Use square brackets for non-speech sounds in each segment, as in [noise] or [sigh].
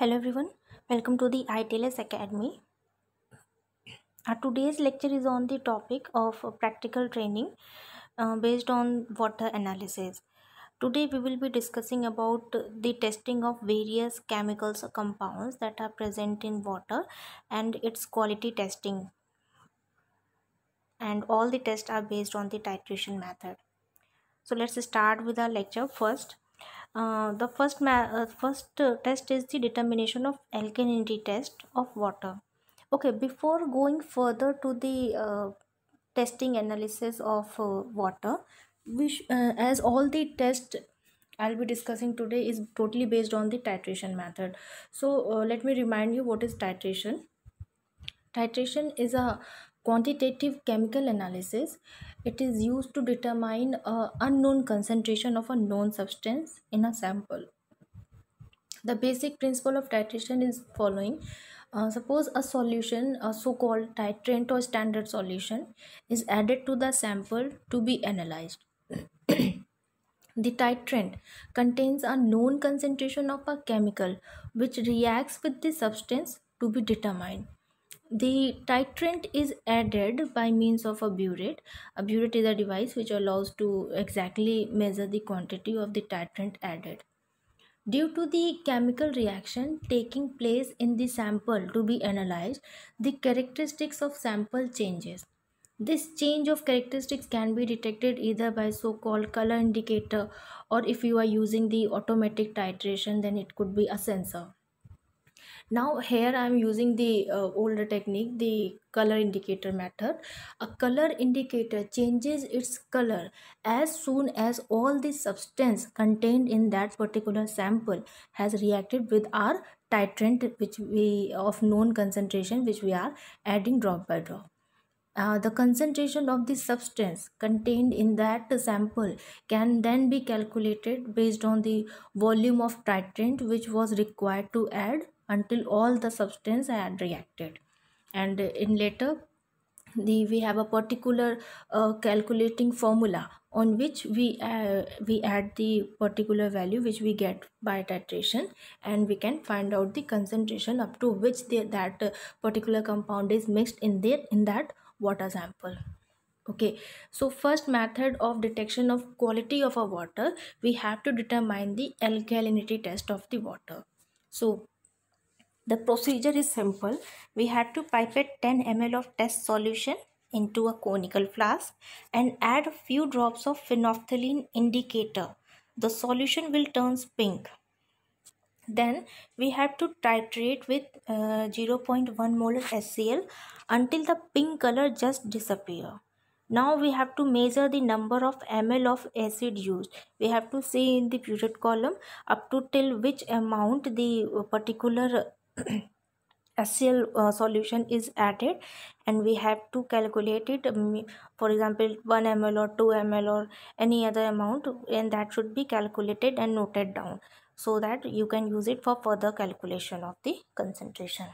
Hello everyone, welcome to the ITLS Academy. Our today's lecture is on the topic of practical training uh, based on water analysis. Today we will be discussing about the testing of various chemicals compounds that are present in water and its quality testing. And all the tests are based on the titration method. So let's start with our lecture first uh, the first uh, first uh, test is the determination of alkalinity test of water okay before going further to the uh, testing analysis of uh, water which uh, as all the test i'll be discussing today is totally based on the titration method so let me remind you what is titration titration is a quantitative chemical analysis it is used to determine a uh, unknown concentration of a known substance in a sample. The basic principle of titration is following. Uh, suppose a solution, a so-called titrant or standard solution, is added to the sample to be analyzed. [clears throat] The titrant contains a known concentration of a chemical which reacts with the substance to be determined the titrant is added by means of a burette. A burette is a device which allows to exactly measure the quantity of the titrant added. Due to the chemical reaction taking place in the sample to be analyzed, the characteristics of sample changes. This change of characteristics can be detected either by so-called color indicator or if you are using the automatic titration then it could be a sensor now here i am using the uh, older technique the color indicator method a color indicator changes its color as soon as all the substance contained in that particular sample has reacted with our titrant which we of known concentration which we are adding drop by drop uh, the concentration of the substance contained in that sample can then be calculated based on the volume of titrant which was required to add until all the substance had reacted and in later the we have a particular uh, calculating formula on which we uh, we add the particular value which we get by titration and we can find out the concentration up to which the, that uh, particular compound is mixed in the in that water sample okay so first method of detection of quality of a water we have to determine the alkalinity test of the water so the procedure is simple. We had to pipette 10 ml of test solution into a conical flask and add a few drops of phenolphthalein indicator. The solution will turn pink. Then we have to titrate with uh, 0.1 molar SCl until the pink color just disappear. Now we have to measure the number of ml of acid used. We have to see in the period column up to till which amount the particular HCl uh, solution is added and we have to calculate it mm, for example 1 ml or 2 ml or any other amount and that should be calculated and noted down so that you can use it for further calculation of the concentration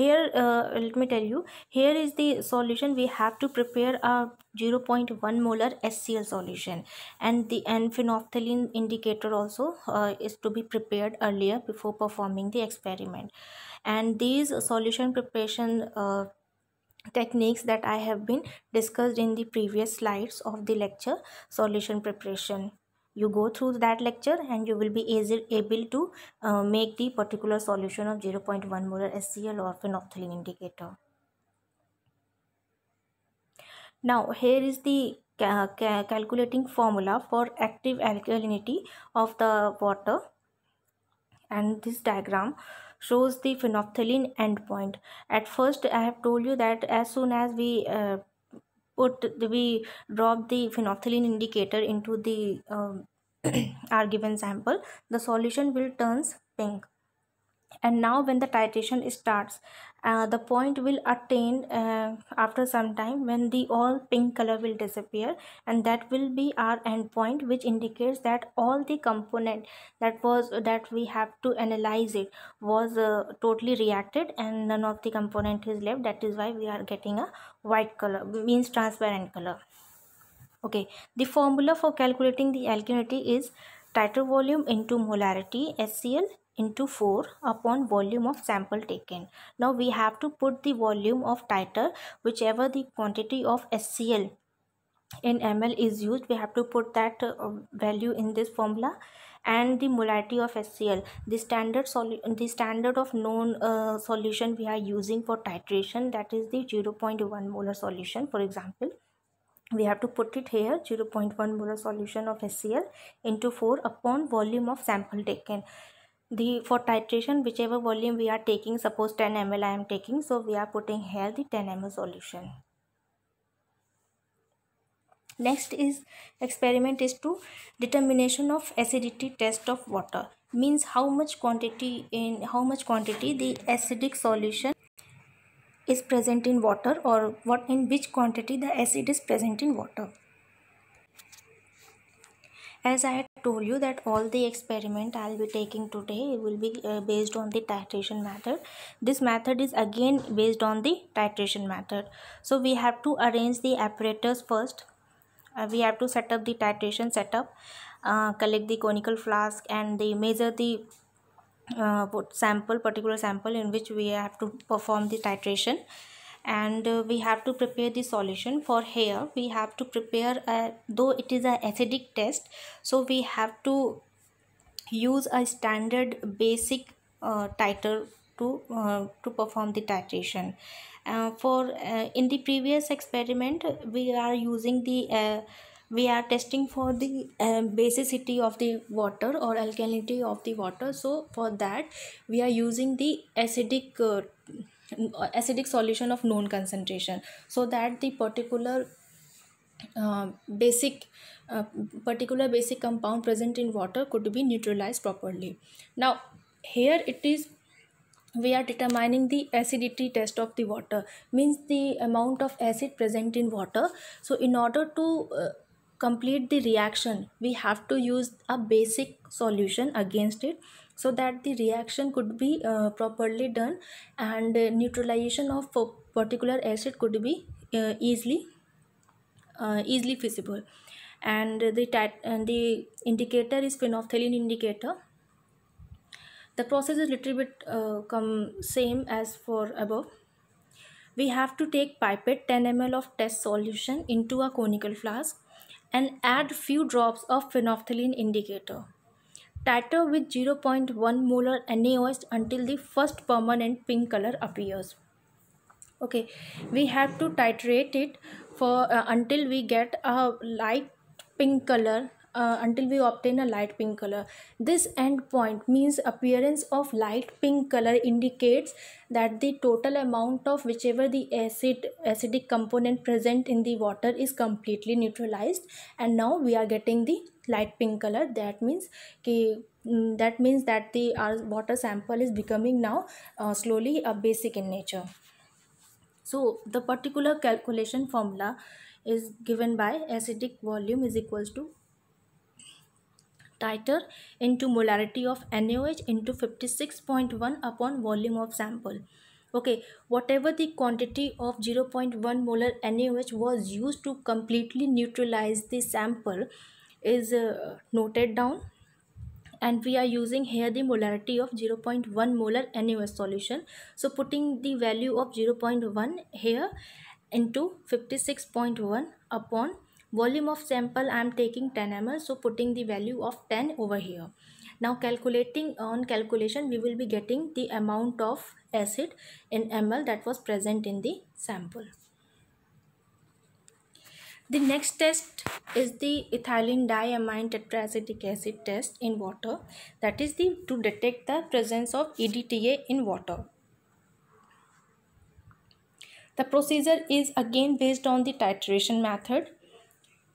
here uh, let me tell you here is the solution we have to prepare a 0.1 molar SCl solution and the and phenolphthalein indicator also uh, is to be prepared earlier before performing the experiment and these solution preparation uh, techniques that I have been discussed in the previous slides of the lecture solution preparation you go through that lecture and you will be able to uh, make the particular solution of 0.1 molar SCl or phenolphthalein indicator. Now here is the ca ca calculating formula for active alkalinity of the water and this diagram shows the phenolphthalein endpoint. At first I have told you that as soon as we uh, put the, we drop the phenolphthalein indicator into the um, our [clears throat] given sample the solution will turns pink and now when the titration starts uh, the point will attain uh, after some time when the all pink color will disappear and that will be our endpoint which indicates that all the component that was that we have to analyze it was uh, totally reacted and none of the component is left that is why we are getting a white color means transparent color okay the formula for calculating the alkalinity is titer volume into molarity S C L into 4 upon volume of sample taken. Now we have to put the volume of titer whichever the quantity of SCl in ml is used we have to put that uh, value in this formula and the molarity of SCL, the standard the standard of known uh, solution we are using for titration that is the 0.1 molar solution for example we have to put it here 0.1 molar solution of SCL into 4 upon volume of sample taken the for titration whichever volume we are taking suppose 10 ml i am taking so we are putting here the 10 ml solution next is experiment is to determination of acidity test of water means how much quantity in how much quantity the acidic solution is present in water or what in which quantity the acid is present in water as i had told you that all the experiment I'll be taking today will be uh, based on the titration method. This method is again based on the titration method. So we have to arrange the apparatus first. Uh, we have to set up the titration setup, uh, collect the conical flask and they measure the uh, sample, particular sample in which we have to perform the titration and uh, we have to prepare the solution for here we have to prepare a, uh, though it is an acidic test so we have to use a standard basic uh, titer to uh, to perform the titration uh, for uh, in the previous experiment we are using the uh, we are testing for the uh, basicity of the water or alkalinity of the water so for that we are using the acidic uh, acidic solution of known concentration so that the particular uh, basic uh, particular basic compound present in water could be neutralized properly now here it is we are determining the acidity test of the water means the amount of acid present in water so in order to uh, complete the reaction we have to use a basic solution against it so that the reaction could be uh, properly done and uh, neutralization of uh, particular acid could be uh, easily uh, easily feasible and the tat and the indicator is phenolphthalein indicator the process is little bit uh, come same as for above we have to take pipette 10 ml of test solution into a conical flask and add few drops of phenolphthalein indicator Titer with 0.1 molar NaOH until the first permanent pink color appears. Okay, we have to titrate it for uh, until we get a light pink color uh, until we obtain a light pink color this end point means appearance of light pink color indicates that the total amount of whichever the acid acidic component present in the water is completely neutralized and now we are getting the light pink color that means mm, that means that the our water sample is becoming now uh, slowly a basic in nature so the particular calculation formula is given by acidic volume is equals to titer into molarity of NaOH into 56.1 upon volume of sample. Okay, whatever the quantity of 0.1 molar NaOH was used to completely neutralize the sample, is uh, noted down and we are using here the molarity of 0.1 molar NaOH solution. So putting the value of 0.1 here into 56.1 upon volume of sample I am taking 10 ml so putting the value of 10 over here. Now calculating on calculation we will be getting the amount of acid in ml that was present in the sample. The next test is the ethylene diamine tetraacetic acid test in water that is the to detect the presence of EDTA in water. The procedure is again based on the titration method.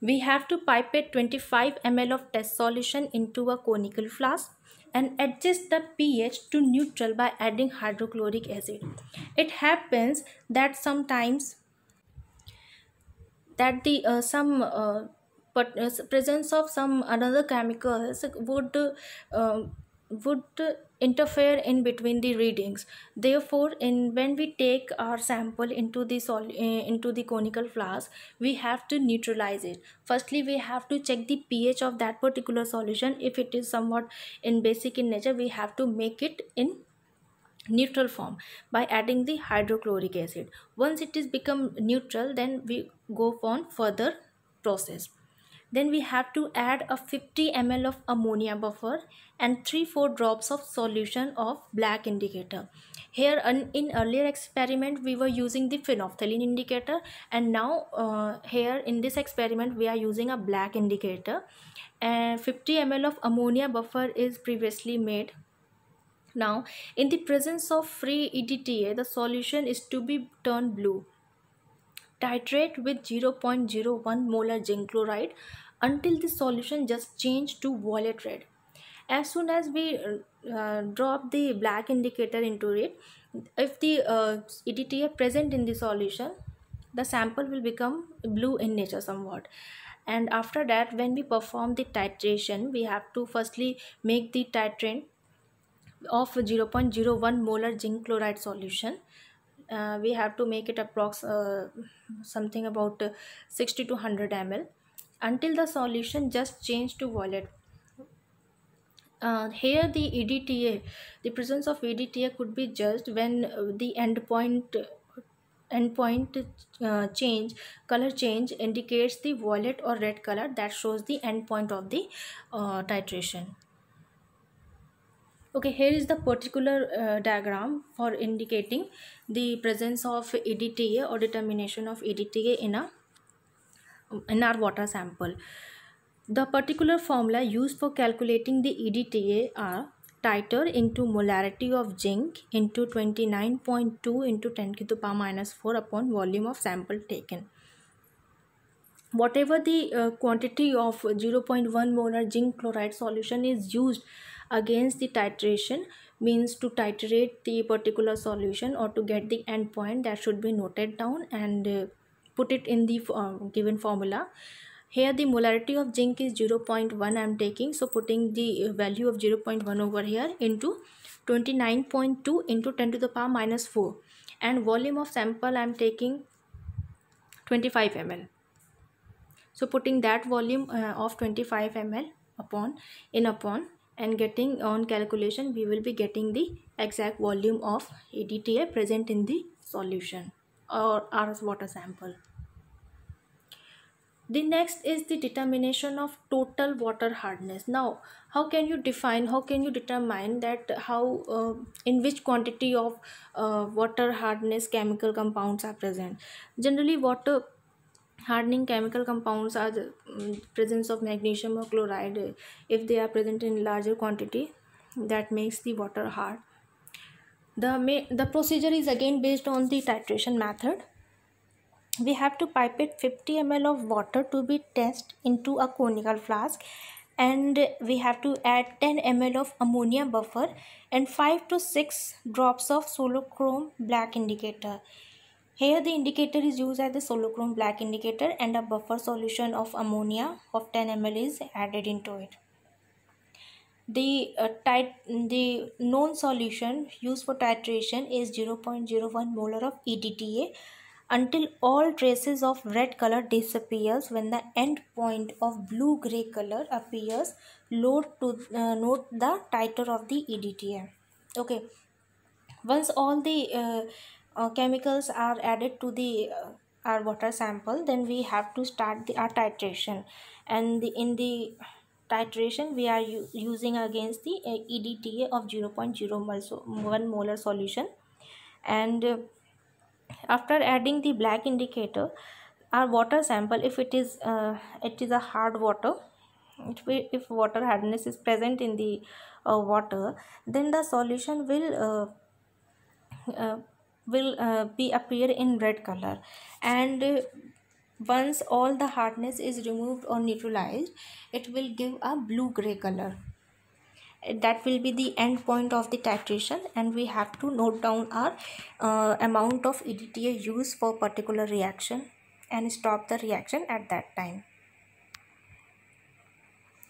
We have to pipette 25 ml of test solution into a conical flask and adjust the pH to neutral by adding hydrochloric acid. It happens that sometimes that the uh, some uh, but uh, presence of some another chemicals would uh, would interfere in between the readings therefore in when we take our sample into the sol uh, into the conical flask we have to neutralize it firstly we have to check the ph of that particular solution if it is somewhat in basic in nature we have to make it in neutral form by adding the hydrochloric acid once it is become neutral then we go on further process then we have to add a 50 ml of ammonia buffer and 3-4 drops of solution of black indicator. Here in earlier experiment we were using the phenolphthalein indicator and now uh, here in this experiment we are using a black indicator and 50 ml of ammonia buffer is previously made now, in the presence of free EDTA, the solution is to be turned blue. Titrate with 0.01 molar zinc chloride until the solution just change to violet red. As soon as we uh, drop the black indicator into it, if the uh, EDTA present in the solution, the sample will become blue in nature somewhat and after that when we perform the titration we have to firstly make the titrant of 0.01 molar zinc chloride solution uh, we have to make it approx uh, something about uh, 60 to 100 ml until the solution just change to violet uh, here the EDTA, the presence of EDTA could be judged when uh, the endpoint endpoint uh, change color change indicates the violet or red color that shows the endpoint of the uh, titration okay here is the particular uh, diagram for indicating the presence of EDTA or determination of EDTA in a in our water sample the particular formula used for calculating the EDTA are titer into molarity of zinc into 29.2 into 10 to the power minus 4 upon volume of sample taken whatever the uh, quantity of 0.1 molar zinc chloride solution is used against the titration means to titrate the particular solution or to get the end point that should be noted down and uh, put it in the um, given formula here the molarity of zinc is 0.1 i'm taking so putting the uh, value of 0.1 over here into 29.2 into 10 to the power minus 4 and volume of sample i'm taking 25 ml so putting that volume uh, of 25 ml upon in upon and getting on calculation we will be getting the exact volume of ADTA present in the solution or our water sample. The next is the determination of total water hardness. Now, how can you define, how can you determine that how, uh, in which quantity of uh, water hardness chemical compounds are present? Generally, water hardening chemical compounds are the mm, presence of magnesium or chloride uh, if they are present in larger quantity that makes the water hard the the procedure is again based on the titration method we have to pipette 50 ml of water to be tested into a conical flask and we have to add 10 ml of ammonia buffer and 5 to 6 drops of solochrome black indicator here the indicator is used as the solochrome black indicator and a buffer solution of ammonia of 10 ml is added into it. The, uh, tit the known solution used for titration is 0.01 molar of EDTA until all traces of red color disappears when the end point of blue gray color appears load to uh, note the titer of the edta okay once all the uh, uh, chemicals are added to the uh, our water sample then we have to start the our titration and the, in the titration we are using against the uh, EDTA of 0 0.0 mol so 1 molar solution and uh, after adding the black indicator our water sample if it is uh, it is a hard water if, we, if water hardness is present in the uh, water then the solution will uh, uh, will uh, be appear in red color and uh, once all the hardness is removed or neutralized it will give a blue gray color that will be the end point of the titration and we have to note down our uh, amount of EDTA used for particular reaction and stop the reaction at that time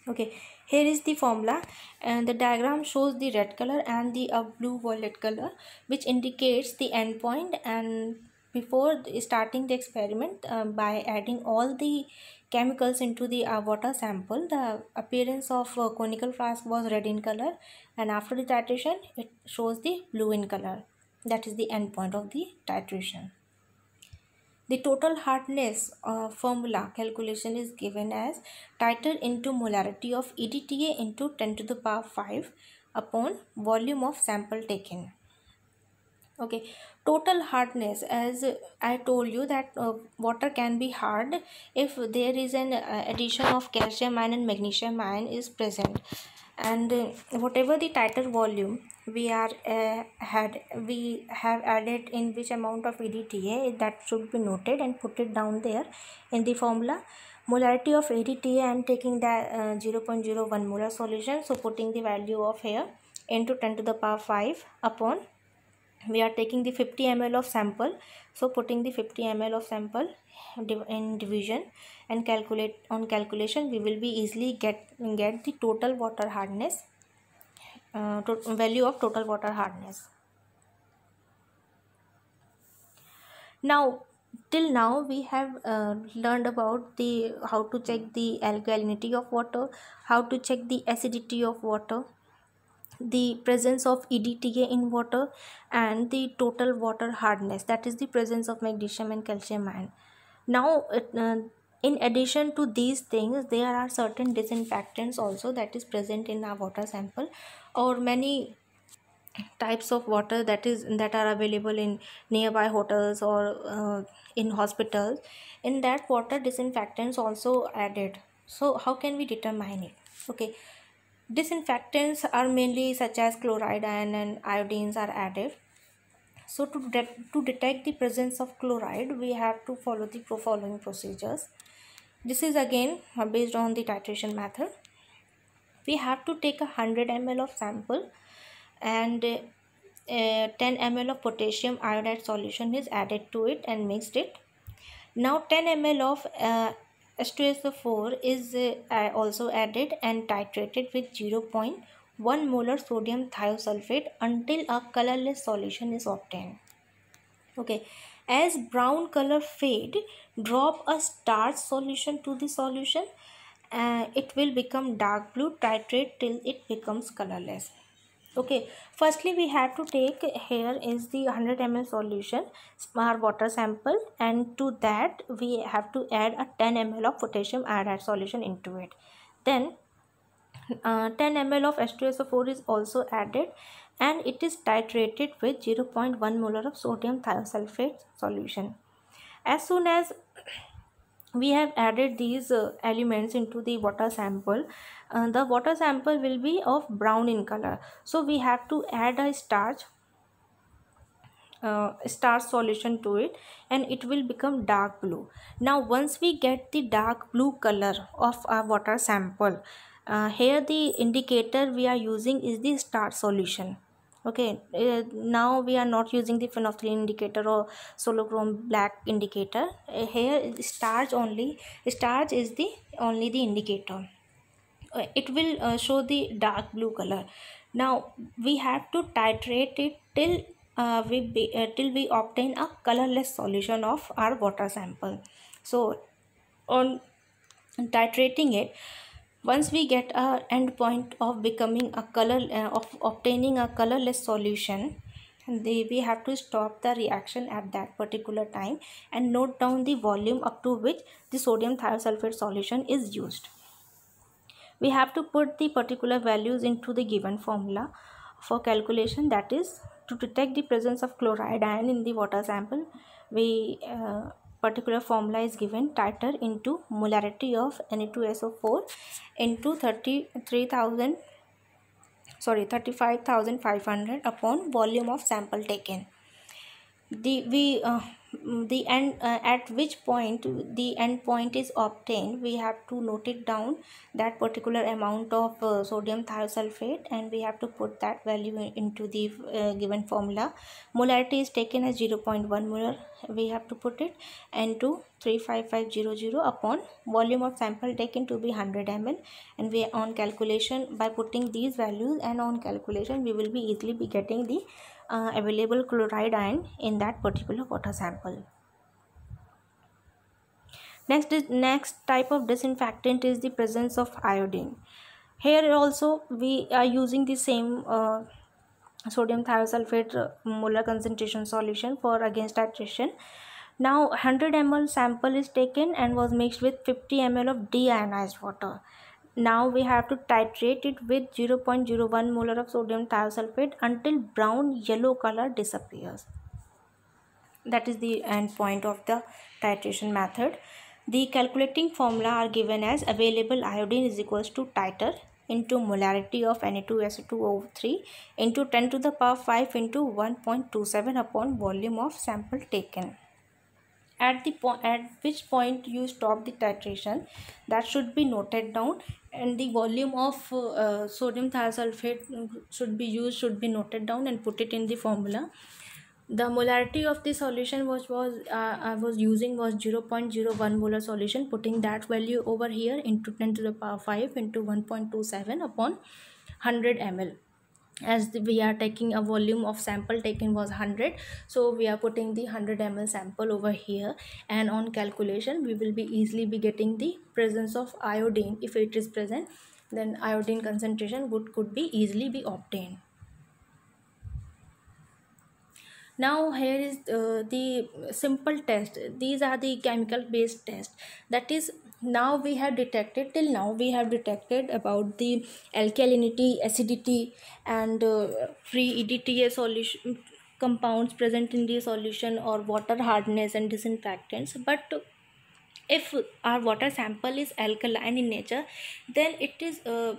okay here is the formula and the diagram shows the red color and the uh, blue violet color which indicates the endpoint and before starting the experiment uh, by adding all the chemicals into the uh, water sample the appearance of uh, conical flask was red in color and after the titration it shows the blue in color that is the end point of the titration the total hardness uh, formula calculation is given as title into molarity of EDTA into 10 to the power 5 upon volume of sample taken. Okay, total hardness as I told you that uh, water can be hard if there is an uh, addition of calcium ion and magnesium ion is present and uh, whatever the title volume we are uh, had we have added in which amount of EDTA that should be noted and put it down there in the formula molarity of EDTA. I am taking the uh, 0.01 molar solution so putting the value of here into 10 to the power 5 upon we are taking the 50 ml of sample so putting the 50 ml of sample in division and calculate on calculation we will be easily get get the total water hardness uh, to, value of total water hardness now till now we have uh, learned about the how to check the alkalinity of water how to check the acidity of water the presence of EDTA in water and the total water hardness that is the presence of magnesium and calcium ion now uh, in addition to these things there are certain disinfectants also that is present in our water sample or many types of water that is that are available in nearby hotels or uh, in hospitals in that water disinfectants also added so how can we determine it okay disinfectants are mainly such as chloride and iodines are added so to, de to detect the presence of chloride, we have to follow the following procedures. This is again uh, based on the titration method. We have to take a 100 ml of sample and uh, 10 ml of potassium iodide solution is added to it and mixed it. Now 10 ml of uh, H2SO4 is uh, also added and titrated with 0 1 molar sodium thiosulfate until a colorless solution is obtained. Okay, as brown color fade, drop a starch solution to the solution. Uh, it will become dark blue, titrate till it becomes colorless. Okay, firstly we have to take here is the 100 ml solution, our water sample and to that we have to add a 10 ml of potassium iodide solution into it. Then uh, 10 ml of H2SO4 is also added and it is titrated with 0.1 molar of sodium thiosulfate solution. As soon as we have added these uh, elements into the water sample uh, the water sample will be of brown in color so we have to add a starch uh, starch solution to it and it will become dark blue now once we get the dark blue color of our water sample uh, here the indicator we are using is the star solution okay uh, now we are not using the phenolphthalein indicator or solochrome black indicator uh, here starch only starch is the only the indicator uh, it will uh, show the dark blue color now we have to titrate it till uh, we be, uh, till we obtain a colorless solution of our water sample so on titrating it once we get our endpoint of becoming a color uh, of obtaining a colorless solution they, we have to stop the reaction at that particular time and note down the volume up to which the sodium thiosulfate solution is used we have to put the particular values into the given formula for calculation that is to detect the presence of chloride ion in the water sample we uh, particular formula is given titer into molarity of Na2SO4 into 33,000 sorry 35,500 upon volume of sample taken. The, we uh, the end uh, at which point the end point is obtained we have to note it down that particular amount of uh, sodium thiosulfate and we have to put that value into the uh, given formula molarity is taken as 0 0.1 molar we have to put it into 35500 upon volume of sample taken to be 100 ml and we on calculation by putting these values and on calculation we will be easily be getting the uh, available chloride ion in that particular water sample. Next, next type of disinfectant is the presence of iodine. Here also we are using the same uh, sodium thiosulfate uh, molar concentration solution for against titration. Now 100 ml sample is taken and was mixed with 50 ml of deionized water. Now we have to titrate it with 0.01 molar of sodium thiosulfate until brown yellow color disappears. That is the end point of the titration method. The calculating formula are given as available iodine is equals to titer into molarity of Na2SO2O3 into 10 to the power 5 into 1.27 upon volume of sample taken at the point at which point you stop the titration that should be noted down and the volume of uh, sodium thiosulfate uh, should be used should be noted down and put it in the formula the molarity of the solution was was uh, i was using was 0 0.01 molar solution putting that value over here into 10 to the power 5 into 1.27 upon 100 ml as we are taking a volume of sample taken was 100 so we are putting the 100 ml sample over here and on calculation we will be easily be getting the presence of iodine if it is present then iodine concentration would could be easily be obtained now here is uh, the simple test these are the chemical based test that is now we have detected till now we have detected about the alkalinity acidity and uh, free edta solution compounds present in the solution or water hardness and disinfectants but if our water sample is alkaline in nature then it is uh,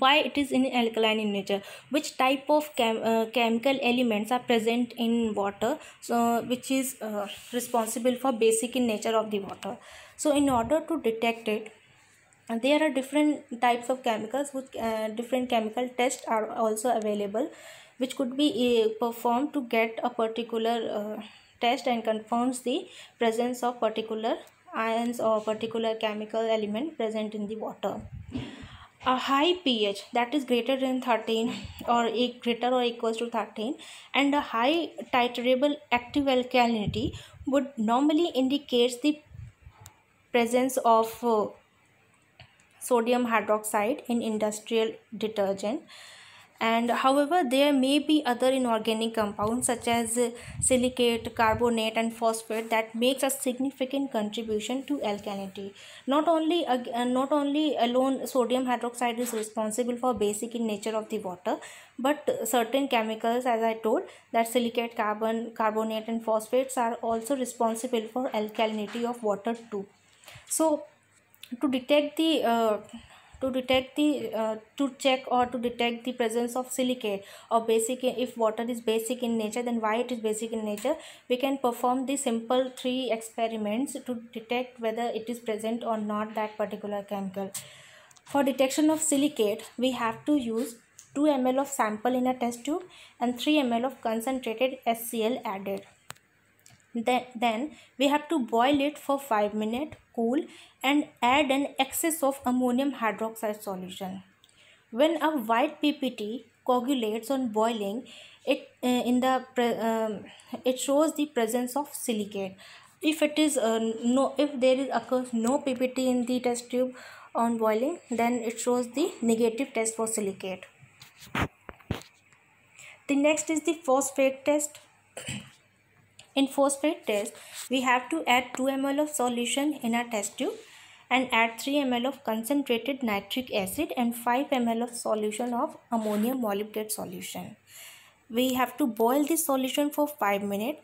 why it is in alkaline in nature which type of chem uh, chemical elements are present in water so which is uh, responsible for basic in nature of the water so in order to detect it there are different types of chemicals with uh, different chemical tests are also available which could be uh, performed to get a particular uh, test and confirms the presence of particular ions or particular chemical element present in the water a high pH that is greater than 13 or a greater or equals to 13 and a high titrable active alkalinity would normally indicate the presence of uh, sodium hydroxide in industrial detergent and however there may be other inorganic compounds such as silicate carbonate and phosphate that makes a significant contribution to alkalinity not only uh, not only alone sodium hydroxide is responsible for basic in nature of the water but certain chemicals as i told that silicate carbon carbonate and phosphates are also responsible for alkalinity of water too so to detect the uh, to detect the uh, to check or to detect the presence of silicate or basic if water is basic in nature then why it is basic in nature we can perform the simple three experiments to detect whether it is present or not that particular chemical for detection of silicate we have to use 2 ml of sample in a test tube and 3 ml of concentrated SCl added then, then we have to boil it for 5 minutes, cool and add an excess of ammonium hydroxide solution. When a white PPT coagulates on boiling, it uh, in the um, it shows the presence of silicate. If it is uh, no, if there is occurs no PPT in the test tube on boiling, then it shows the negative test for silicate. The next is the phosphate test. In phosphate test, we have to add 2 ml of solution in our test tube and add 3 ml of concentrated nitric acid and 5 ml of solution of ammonium molybdate solution. We have to boil this solution for 5 minutes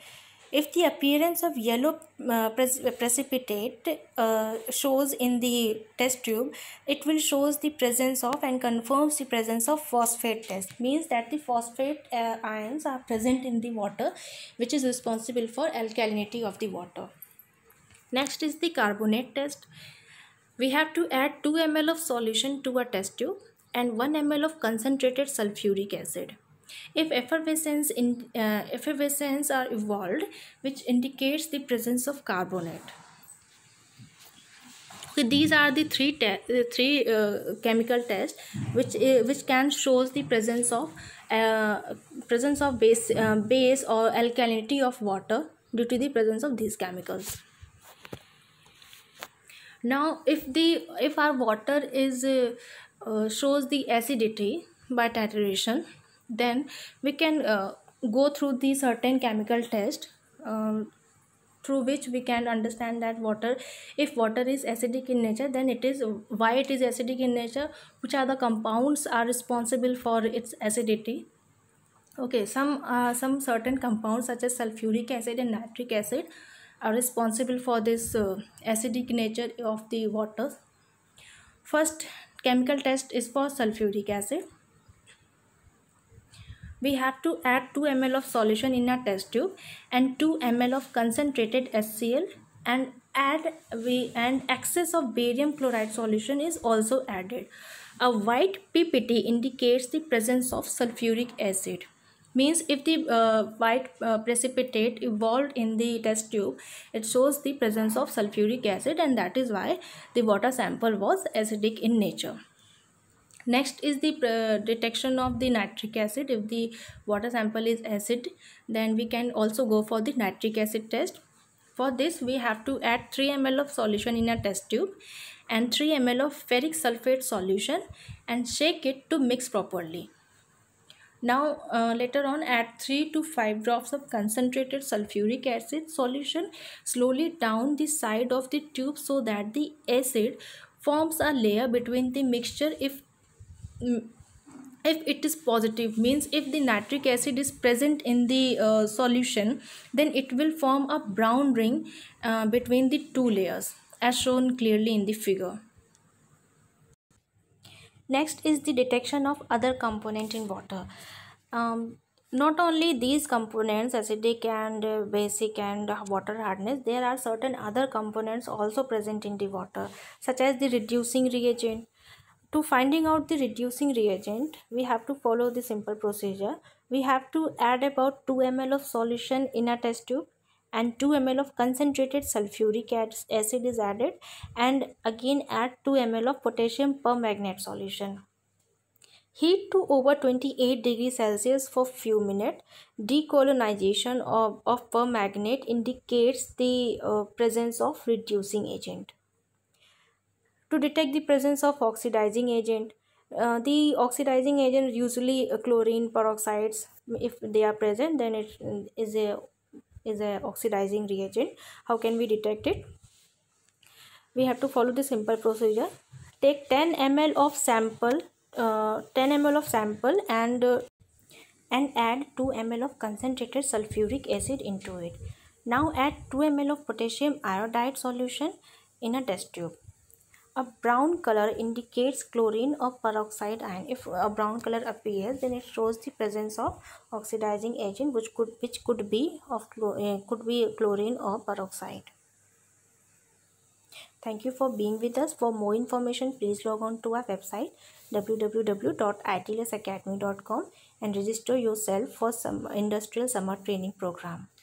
if the appearance of yellow uh, precipitate uh, shows in the test tube, it will shows the presence of and confirms the presence of phosphate test. Means that the phosphate uh, ions are present in the water which is responsible for alkalinity of the water. Next is the carbonate test. We have to add 2 ml of solution to a test tube and 1 ml of concentrated sulfuric acid. If effervescence, in, uh, effervescence are evolved, which indicates the presence of carbonate. these are the three te uh, three uh, chemical tests which uh, which can shows the presence of uh, presence of base uh, base or alkalinity of water due to the presence of these chemicals now if the if our water is uh, uh, shows the acidity by titration then we can uh, go through the certain chemical test uh, through which we can understand that water if water is acidic in nature then it is why it is acidic in nature which are the compounds are responsible for its acidity okay some uh, some certain compounds such as sulfuric acid and nitric acid are responsible for this uh, acidic nature of the water first chemical test is for sulfuric acid we have to add 2 ml of solution in a test tube and 2 ml of concentrated HCl and add we and excess of barium chloride solution is also added. A white PPT indicates the presence of sulfuric acid means if the uh, white uh, precipitate evolved in the test tube it shows the presence of sulfuric acid and that is why the water sample was acidic in nature next is the uh, detection of the nitric acid if the water sample is acid then we can also go for the nitric acid test for this we have to add 3 ml of solution in a test tube and 3 ml of ferric sulfate solution and shake it to mix properly. Now uh, later on add 3 to 5 drops of concentrated sulfuric acid solution slowly down the side of the tube so that the acid forms a layer between the mixture if Mm, if it is positive means if the nitric acid is present in the uh, solution then it will form a brown ring uh, between the two layers as shown clearly in the figure. Next is the detection of other component in water. Um, not only these components acidic and uh, basic and water hardness there are certain other components also present in the water such as the reducing reagent to finding out the reducing reagent, we have to follow the simple procedure. We have to add about 2 ml of solution in a test tube and 2 ml of concentrated sulfuric acid is added and again add 2 ml of potassium permanganate solution. Heat to over 28 degrees Celsius for few minutes. Decolonization of, of permanganate indicates the uh, presence of reducing agent to detect the presence of oxidizing agent. Uh, the oxidizing agent usually chlorine peroxides if they are present then it is a is a oxidizing reagent how can we detect it we have to follow the simple procedure take 10 ml of sample uh, 10 ml of sample and uh, and add 2 ml of concentrated sulfuric acid into it now add 2 ml of potassium iodide solution in a test tube a brown color indicates chlorine or peroxide and if a brown color appears then it shows the presence of oxidizing agent which could which could be of eh, could be chlorine or peroxide thank you for being with us for more information please log on to our website www.itlasacademy.com and register yourself for some industrial summer training program